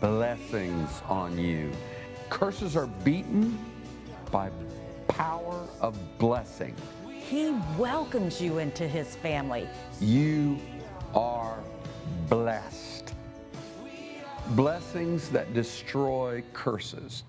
blessings on you. Curses are beaten by power of blessing. He welcomes you into his family. You are blessed. Blessings that destroy curses.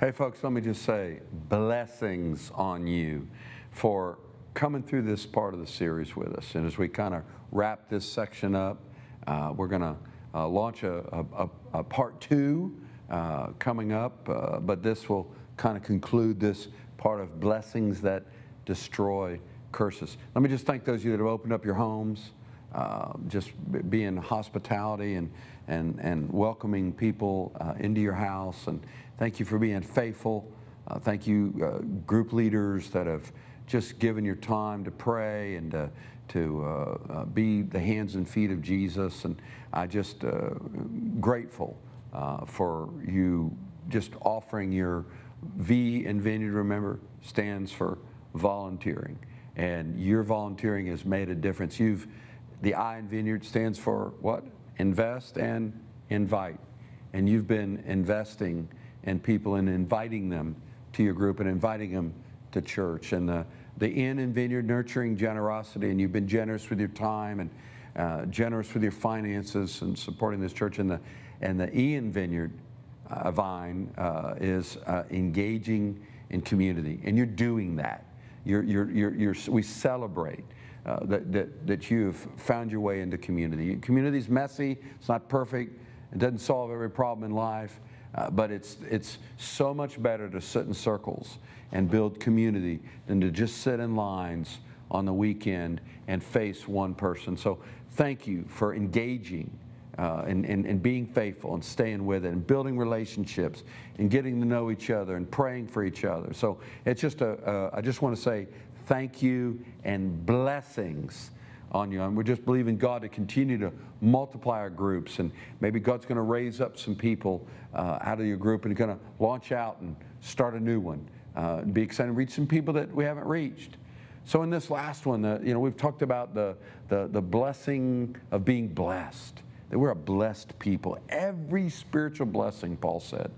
Hey, folks, let me just say blessings on you for coming through this part of the series with us. And as we kind of wrap this section up, uh, we're going to uh, launch a, a, a, part two uh, coming up, uh, but this will kind of conclude this part of blessings that destroy curses. Let me just thank those of you that have opened up your homes, um, just being hospitality and, and, and welcoming people uh, into your house. And thank you for being faithful. Uh, thank you, uh, group leaders that have just giving your time to pray and to, uh, to uh, uh, be the hands and feet of Jesus. And I just uh, grateful uh, for you just offering your V and Vineyard, remember, stands for volunteering. And your volunteering has made a difference. You've, the I in Vineyard stands for what? Invest and invite. And you've been investing in people and inviting them to your group and inviting them the church and the, the inn and vineyard nurturing generosity. And you've been generous with your time and uh, generous with your finances and supporting this church. And the, and the Ian Vineyard uh, Vine uh, is uh, engaging in community. And you're doing that. You're, you're, you're, you're we celebrate. Uh, that, that, that you've found your way into community. Community's messy, it's not perfect, it doesn't solve every problem in life, uh, but it's, it's so much better to sit in circles and build community than to just sit in lines on the weekend and face one person. So thank you for engaging uh, and, and, and being faithful and staying with it and building relationships and getting to know each other and praying for each other. So it's just a, uh, I just want to say thank you and blessings on you. And we're just believing God to continue to multiply our groups. And maybe God's going to raise up some people uh, out of your group and going to launch out and start a new one uh, be excited, to reach some people that we haven't reached. So in this last one, the, you know, we've talked about the, the, the blessing of being blessed, that we're a blessed people. Every spiritual blessing, Paul said.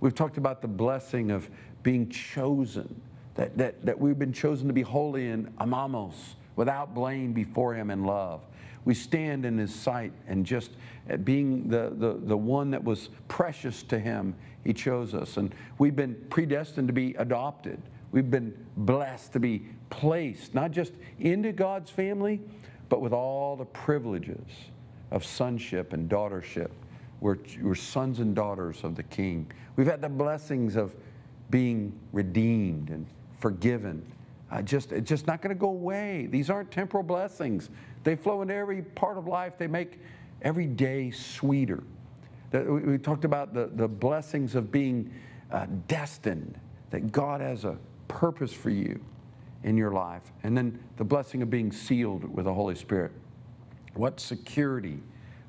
We've talked about the blessing of being chosen, that, that, that we've been chosen to be holy and amamos, without blame before him in love. We stand in his sight and just uh, being the, the, the one that was precious to him he chose us. And we've been predestined to be adopted. We've been blessed to be placed, not just into God's family, but with all the privileges of sonship and daughtership. We're, we're sons and daughters of the King. We've had the blessings of being redeemed and forgiven. Uh, just, it's just not going to go away. These aren't temporal blessings. They flow into every part of life. They make every day sweeter. We, we talked about the, the blessings of being uh, destined, that God has a purpose for you in your life. And then the blessing of being sealed with the Holy Spirit. What security,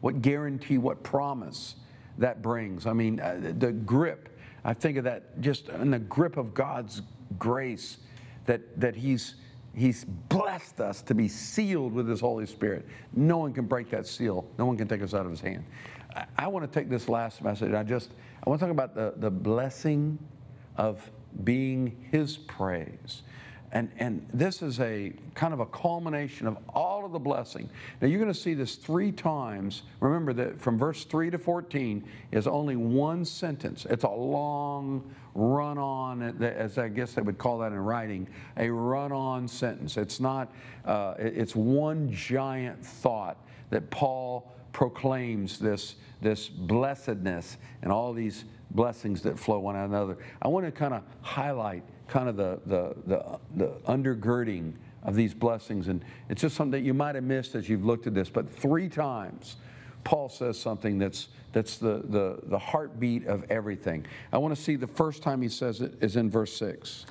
what guarantee, what promise that brings. I mean, uh, the grip. I think of that just in the grip of God's grace that, that he's, he's blessed us to be sealed with His Holy Spirit. No one can break that seal, no one can take us out of His hand. I, want to take this last message. I just I want to talk about the, the blessing of being his praise. And, and this is a kind of a culmination of all of the blessing. Now you're going to see this three times. Remember that from verse 3 to 14 is only one sentence. It's a long run on, as I guess they would call that in writing, a run on sentence. It's not, uh, it's one giant thought that Paul proclaims this, this blessedness and all these blessings that flow one another. I want to kind of highlight kind of the, the, the, the undergirding of these blessings. And it's just something that you might have missed as you've looked at this, but three times Paul says something that's, that's the, the, the heartbeat of everything. I want to see the first time he says it is in verse 6.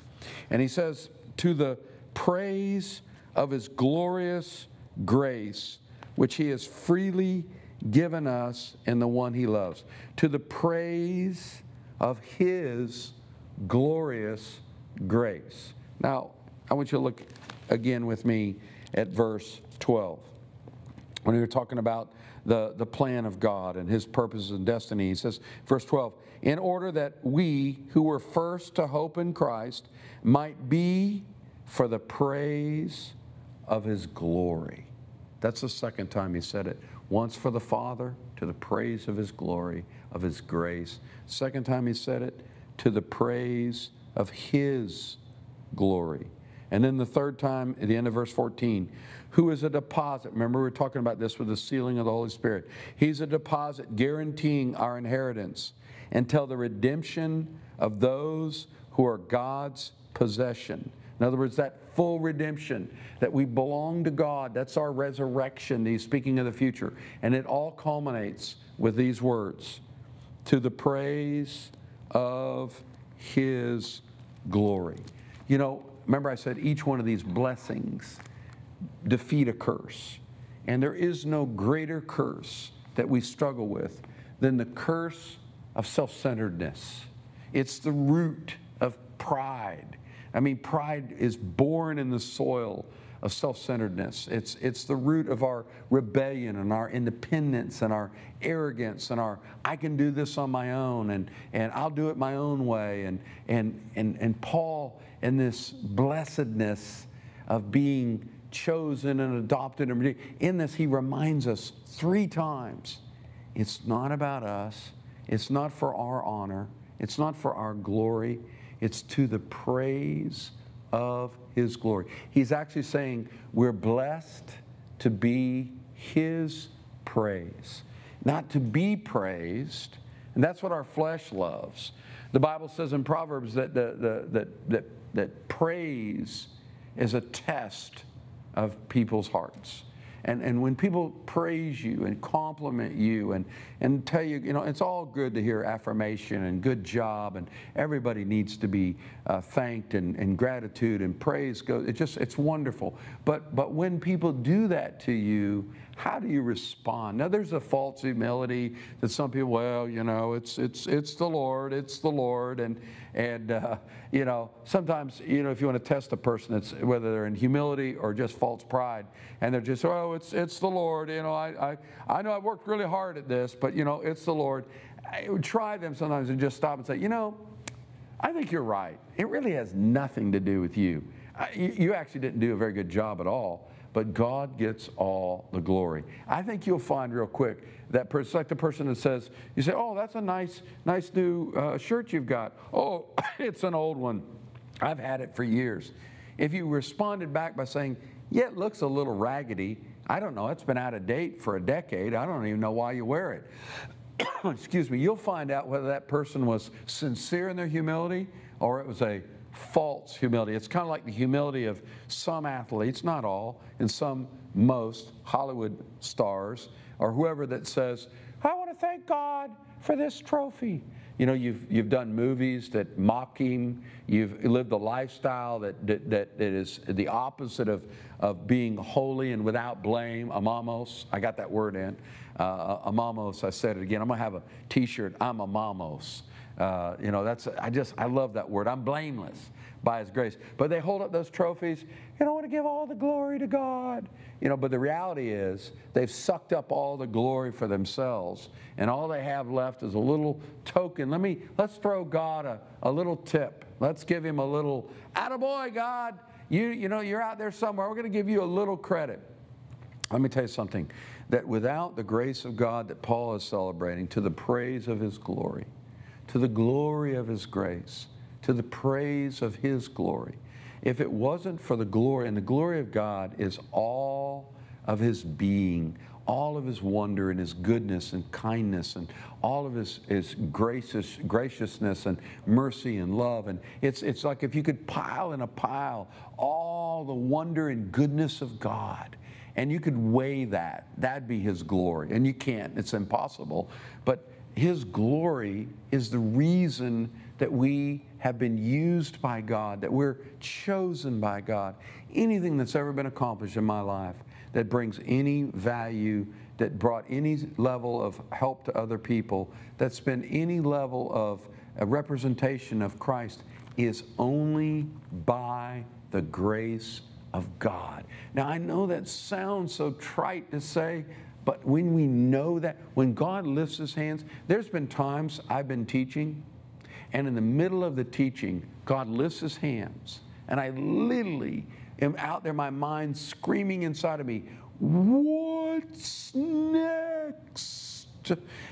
And he says, To the praise of his glorious grace, which he has freely given us in the one he loves, to the praise of his glorious grace. Now, I want you to look again with me at verse 12. When we were talking about the, the plan of God and his purposes and destiny, he says, verse 12, in order that we who were first to hope in Christ might be for the praise of his glory. That's the second time he said it once for the Father, to the praise of His glory, of His grace. Second time He said it, to the praise of His glory. And then the third time, at the end of verse 14, who is a deposit? Remember, we were talking about this with the sealing of the Holy Spirit. He's a deposit guaranteeing our inheritance until the redemption of those who are God's possession in other words, that full redemption, that we belong to God, that's our resurrection. He's speaking of the future. And it all culminates with these words to the praise of His glory. You know, remember I said each one of these blessings defeat a curse. And there is no greater curse that we struggle with than the curse of self centeredness. It's the root of pride. I mean, pride is born in the soil of self centeredness. It's, it's the root of our rebellion and our independence and our arrogance and our, I can do this on my own and, and I'll do it my own way. And, and, and, and Paul, in this blessedness of being chosen and adopted, and in this, he reminds us three times it's not about us, it's not for our honor, it's not for our glory. It's to the praise of his glory. He's actually saying we're blessed to be his praise, not to be praised. And that's what our flesh loves. The Bible says in Proverbs that, the, the, that, that, that praise is a test of people's hearts. And, and when people praise you and compliment you and, and tell you, you know, it's all good to hear affirmation and good job, and everybody needs to be uh, thanked and, and gratitude and praise goes, it just, it's wonderful. But, but when people do that to you, how do you respond? Now, there's a false humility that some people, well, you know, it's it's it's the Lord, it's the Lord, and and uh, you know, sometimes you know, if you want to test a person, it's whether they're in humility or just false pride, and they're just, oh, it's, it's the Lord. You know, I, I, I know I worked really hard at this, but, you know, it's the Lord. I would try them sometimes and just stop and say, you know, I think you're right. It really has nothing to do with you. I, you actually didn't do a very good job at all, but God gets all the glory. I think you'll find real quick that person, like the person that says, you say, oh, that's a nice, nice new uh, shirt you've got. Oh, it's an old one. I've had it for years. If you responded back by saying, yeah, it looks a little raggedy, I don't know, it's been out of date for a decade. I don't even know why you wear it. excuse me, you'll find out whether that person was sincere in their humility or it was a false humility. It's kind of like the humility of some athletes, not all, and some most Hollywood stars or whoever that says, I want to thank God for this trophy. You know, you've, you've done movies that mock him. You've lived a lifestyle that, that, that is the opposite of, of being holy and without blame. Amamos, I got that word in. Uh, uh amamos, I said it again. I'm going to have a t shirt. I'm amamos. Uh, you know, that's, I just, I love that word. I'm blameless by his grace. But they hold up those trophies, you know, I want to give all the glory to God. You know, but the reality is they've sucked up all the glory for themselves, and all they have left is a little token. Let me let's throw God a, a little tip. Let's give him a little attaboy, God. You you know, you're out there somewhere. We're gonna give you a little credit. Let me tell you something that without the grace of God that Paul is celebrating, to the praise of his glory, to the glory of his grace, to the praise of His glory. If it wasn't for the glory, and the glory of God is all of His being, all of His wonder and His goodness and kindness, and all of His, his gracious, graciousness and mercy and love. And it's, it's like if you could pile in a pile all the wonder and goodness of God and you could weigh that. That'd be His glory. And you can't, it's impossible. But His glory is the reason that we have been used by God, that we're chosen by God. Anything that's ever been accomplished in my life that brings any value, that brought any level of help to other people, that's been any level of representation of Christ, is only by the grace of God. Now, I know that sounds so trite to say, but when we know that, when God lifts his hands, there's been times I've been teaching and in the middle of the teaching, God lifts his hands. And I literally am out there, my mind screaming inside of me, What's next?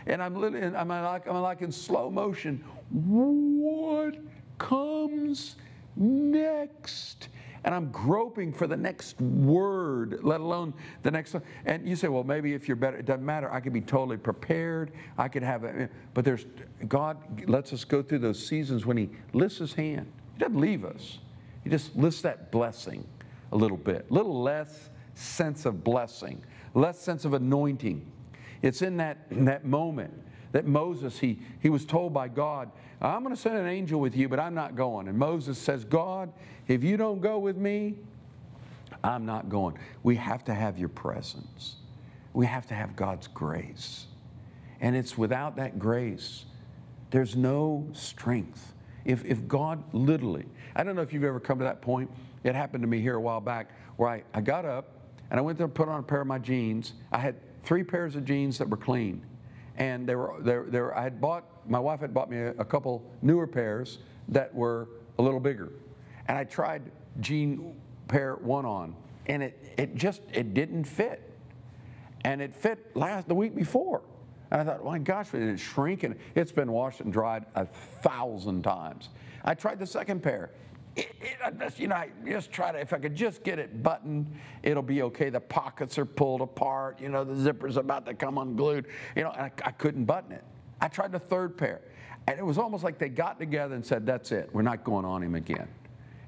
And I'm literally, I'm like, I'm like in slow motion. What comes next? and I'm groping for the next word, let alone the next one. And you say, well, maybe if you're better, it doesn't matter. I could be totally prepared. I could have a, but there's, God lets us go through those seasons when He lifts His hand. He doesn't leave us, He just lifts that blessing a little bit, a little less sense of blessing, less sense of anointing. It's in that, in that moment that Moses, he, he was told by God, I'm going to send an angel with you, but I'm not going. And Moses says, God, if you don't go with me, I'm not going. We have to have your presence. We have to have God's grace. And it's without that grace, there's no strength. If, if God literally, I don't know if you've ever come to that point. It happened to me here a while back where I, I got up and I went there and put on a pair of my jeans. I had three pairs of jeans that were clean and there were there there I had bought my wife had bought me a, a couple newer pairs that were a little bigger, and I tried jean pair one on, and it it just it didn't fit, and it fit last the week before, and I thought, my gosh, did it shrink? And it's been washed and dried a thousand times. I tried the second pair, it, it, just, you know, I just try to, if I could just get it buttoned, it'll be okay. The pockets are pulled apart, you know, the zipper's about to come unglued, you know, I, I couldn't button it. I tried the third pair. And it was almost like they got together and said, that's it, we're not going on him again.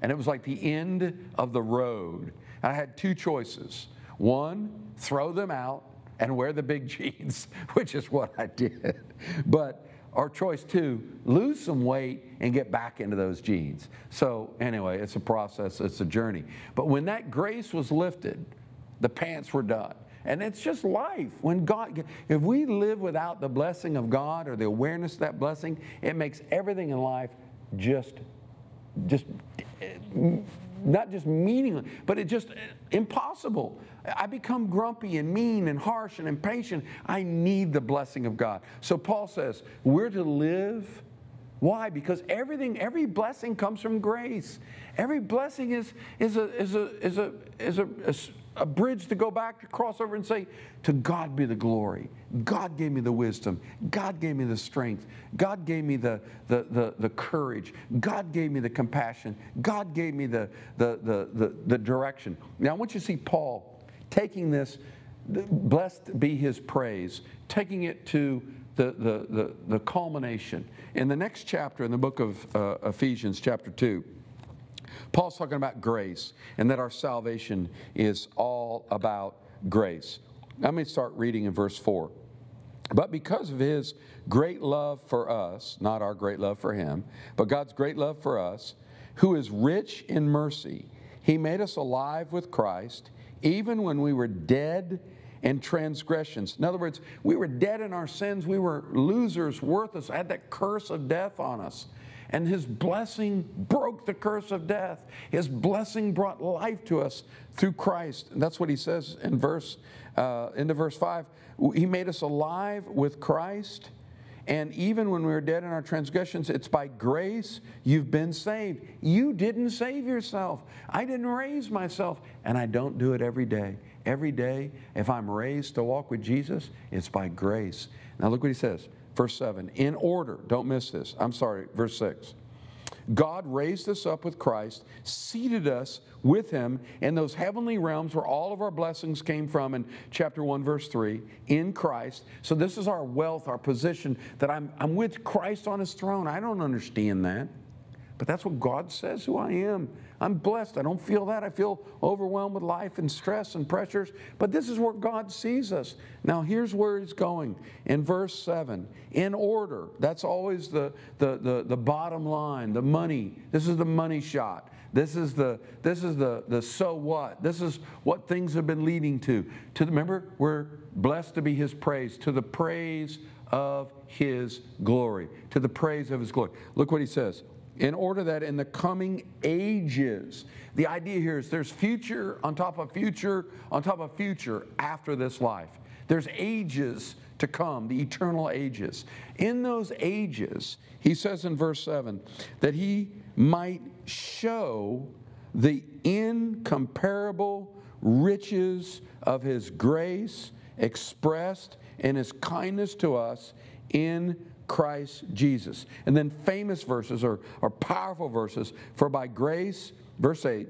And it was like the end of the road. And I had two choices. One, throw them out and wear the big jeans, which is what I did. But or choice two, lose some weight and get back into those jeans. So, anyway, it's a process, it's a journey. But when that grace was lifted, the pants were done. And it's just life. When God, if we live without the blessing of God or the awareness of that blessing, it makes everything in life just, just, eh, not just meaningless, but it just eh, impossible. I become grumpy and mean and harsh and impatient. I need the blessing of God. So Paul says, we're to live. Why? Because everything, every blessing comes from grace. Every blessing is, is, a, is, a, is, a, is, a, a, a bridge to go back, to cross over and say, To God be the glory. God gave me the wisdom. God gave me the strength. God gave me the, the, the, the courage. God gave me the compassion. God gave me the, the, the, the, the direction. Now I want you to see Paul taking this, blessed be his praise, taking it to the, the, the, the culmination. In the next chapter, in the book of uh, Ephesians, chapter 2, Paul's talking about grace and that our salvation is all about grace. Let me start reading in verse 4. But because of his great love for us, not our great love for him, but God's great love for us, who is rich in mercy, he made us alive with Christ even when we were dead in transgressions. In other words, we were dead in our sins, we were losers, worthless, had that curse of death on us. And his blessing broke the curse of death. His blessing brought life to us through Christ. And that's what he says in verse, uh, into verse 5. He made us alive with Christ. And even when we were dead in our transgressions, it's by grace you've been saved. You didn't save yourself. I didn't raise myself, and I don't do it every day. Every day, if I'm raised to walk with Jesus, it's by grace. Now look what he says, verse 7. In order, don't miss this. I'm sorry, verse 6. God raised us up with Christ, seated us with him in those heavenly realms where all of our blessings came from in chapter 1, verse 3, in Christ. So this is our wealth, our position, that I'm, I'm with Christ on his throne. I don't understand that. But that's what God says who I am. I'm blessed. I don't feel that. I feel overwhelmed with life and stress and pressures. But this is where God sees us. Now, here's where he's going in verse 7. In order, that's always the, the, the, the bottom line, the money. This is the money shot. This is the this is the the so what. This is what things have been leading to. To the, remember, we're blessed to be his praise, to the praise of his glory, to the praise of his glory. Look what he says in order that in the coming ages, the idea here is there's future on top of future on top of future after this life. There's ages to come, the eternal ages. In those ages, he says in verse 7 that he might show the incomparable riches of his grace expressed in his kindness to us in Christ Jesus. And then famous verses or, or powerful verses for by grace, verse 8,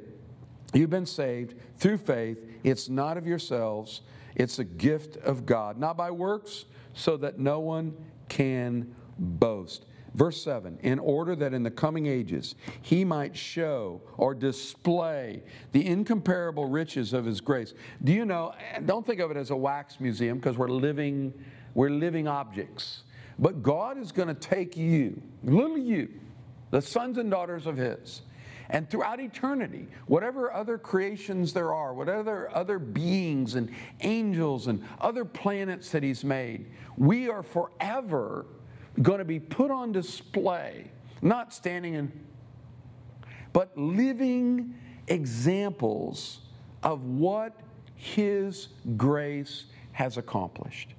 you've been saved through faith. It's not of yourselves, it's a gift of God, not by works, so that no one can boast. Verse 7 In order that in the coming ages he might show or display the incomparable riches of his grace. Do you know, don't think of it as a wax museum because we're living, we're living objects. But God is going to take you, little you, the sons and daughters of His, and throughout eternity, whatever other creations there are, whatever other beings and angels and other planets that He's made, we are forever going to be put on display, not standing in, but living examples of what His grace has accomplished.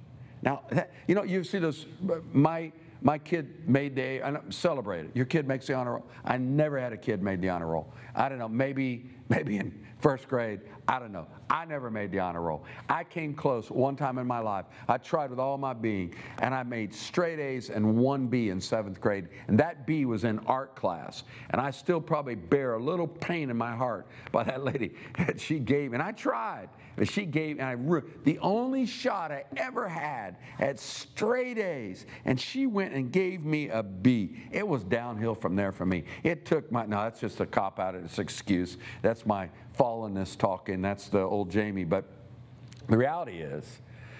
Now, you know, you see this, my, my kid made the, I celebrate it. Your kid makes the honor roll. I never had a kid made the honor roll. I don't know, maybe, maybe in first grade, I don't know. I never made the honor roll. I came close one time in my life. I tried with all my being, and I made straight A's and one B in seventh grade. And that B was in art class. And I still probably bear a little pain in my heart by that lady that she gave. And I tried, but she gave, and I the only shot I ever had at straight A's, and she went and gave me a B. It was downhill from there for me. It took my no, that's just a cop out. It's excuse. That's my fallenness talking. That's the old Jamie. But the reality is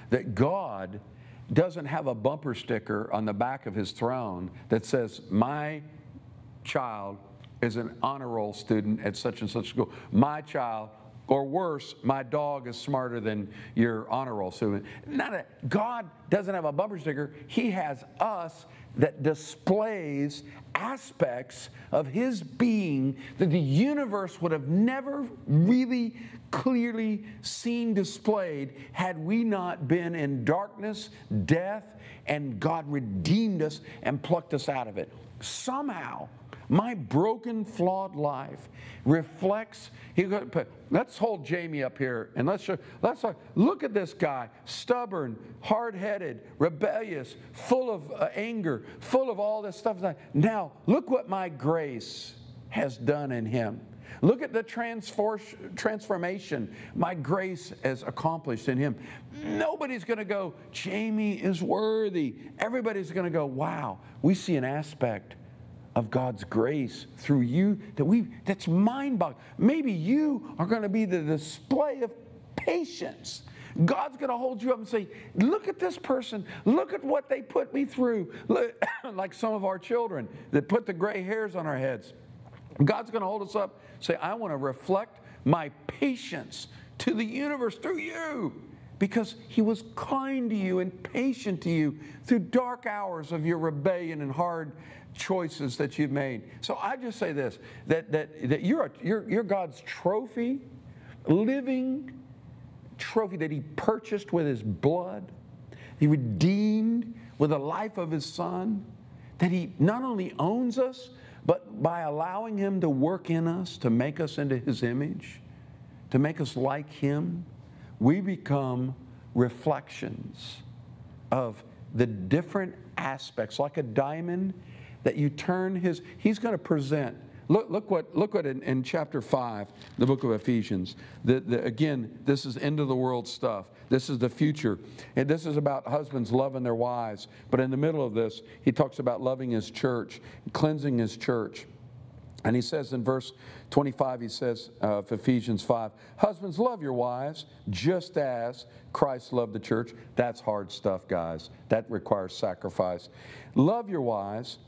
that God doesn't have a bumper sticker on the back of his throne that says, My child is an honor roll student at such and such school. My child or worse, my dog is smarter than your honor roll student. Not a, God doesn't have a bumper sticker. He has us that displays aspects of his being that the universe would have never really clearly seen displayed had we not been in darkness, death, and God redeemed us and plucked us out of it. Somehow, my broken, flawed life reflects. He could put, let's hold Jamie up here and let's show, let's uh, look at this guy, stubborn, hard-headed, rebellious, full of uh, anger, full of all this stuff. Now look what my grace has done in him. Look at the transformation my grace has accomplished in him. Nobody's going to go, Jamie is worthy. Everybody's going to go, wow, we see an aspect of God's grace through you that we that's mind-boggling. Maybe you are going to be the display of patience. God's going to hold you up and say, "Look at this person. Look at what they put me through." like some of our children that put the gray hairs on our heads. God's going to hold us up, say, "I want to reflect my patience to the universe through you." because he was kind to you and patient to you through dark hours of your rebellion and hard choices that you've made. So I just say this that, that, that you're, a, you're, you're God's trophy, living trophy that He purchased with His blood, He redeemed with the life of His Son, that He not only owns us, but by allowing Him to work in us, to make us into His image, to make us like Him, we become reflections of the different aspects, like a diamond that you turn his, he's going to present. Look, look what, look what in, in chapter 5, the book of Ephesians. The, the, again, this is end of the world stuff. This is the future. And this is about husbands loving their wives. But in the middle of this, he talks about loving his church, cleansing his church. And he says in verse 25, he says of Ephesians 5, Husbands, love your wives just as Christ loved the church. That's hard stuff, guys. That requires sacrifice. Love your wives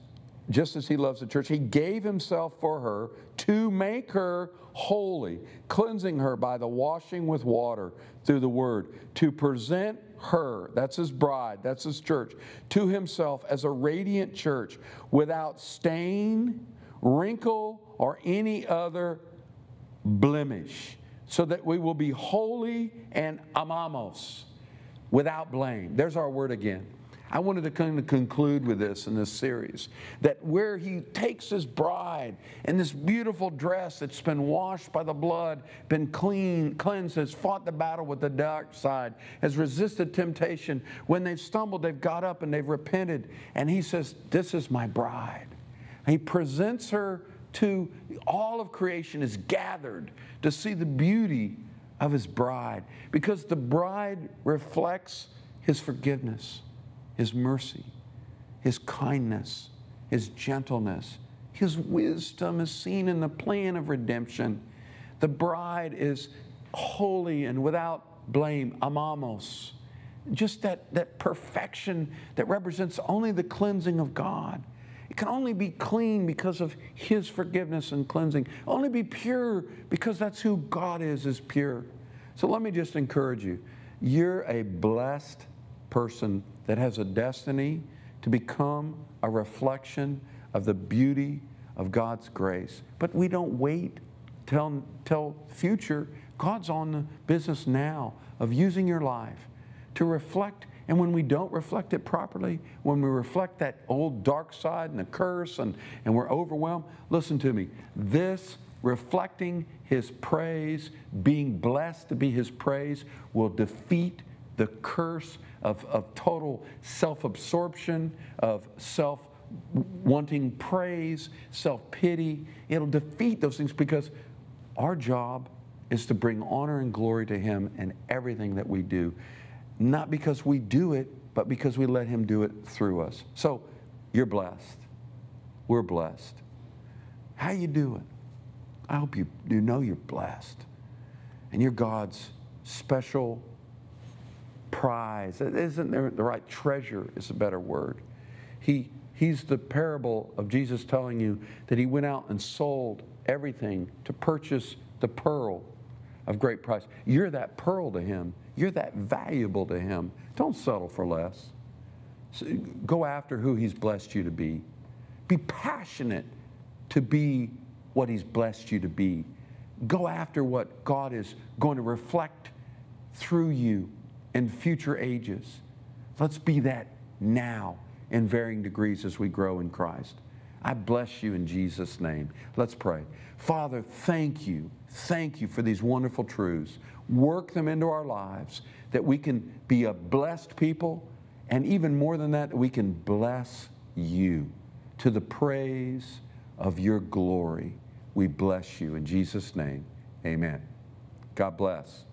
just as he loves the church, he gave himself for her to make her holy, cleansing her by the washing with water through the word, to present her, that's his bride, that's his church, to himself as a radiant church without stain, wrinkle, or any other blemish, so that we will be holy and amamos, without blame. There's our word again. I wanted to kind of conclude with this in this series that where he takes his bride in this beautiful dress that's been washed by the blood, been clean, cleansed, has fought the battle with the dark side, has resisted temptation. When they've stumbled, they've got up and they've repented. And he says, This is my bride. He presents her to all of creation is gathered to see the beauty of his bride because the bride reflects his forgiveness. His mercy, His kindness, His gentleness, His wisdom is seen in the plan of redemption. The bride is holy and without blame, amamos. Just that, that perfection that represents only the cleansing of God. It can only be clean because of His forgiveness and cleansing. Only be pure because that's who God is, is pure. So let me just encourage you. You're a blessed person that has a destiny to become a reflection of the beauty of God's grace. But we don't wait till, till future. God's on the business now of using your life to reflect. And when we don't reflect it properly, when we reflect that old dark side and the curse and, and we're overwhelmed, listen to me. This reflecting His praise, being blessed to be His praise, will defeat the curse of, of total self absorption, of self wanting praise, self pity. It'll defeat those things because our job is to bring honor and glory to Him in everything that we do, not because we do it, but because we let Him do it through us. So you're blessed. We're blessed. How you doing? I hope you, you know you're blessed. And you're God's special prize. is isn't there the right treasure is a better word. He, he's the parable of Jesus telling you that he went out and sold everything to purchase the pearl of great price. You're that pearl to him. You're that valuable to him. Don't settle for less. So go after who he's blessed you to be. Be passionate to be what he's blessed you to be. Go after what God is going to reflect through you in future ages. Let's be that now in varying degrees as we grow in Christ. I bless you in Jesus' name. Let's pray. Father, thank you. Thank you for these wonderful truths. Work them into our lives that we can be a blessed people, and even more than that, we can bless you to the praise of your glory. We bless you in Jesus' name. Amen. God bless.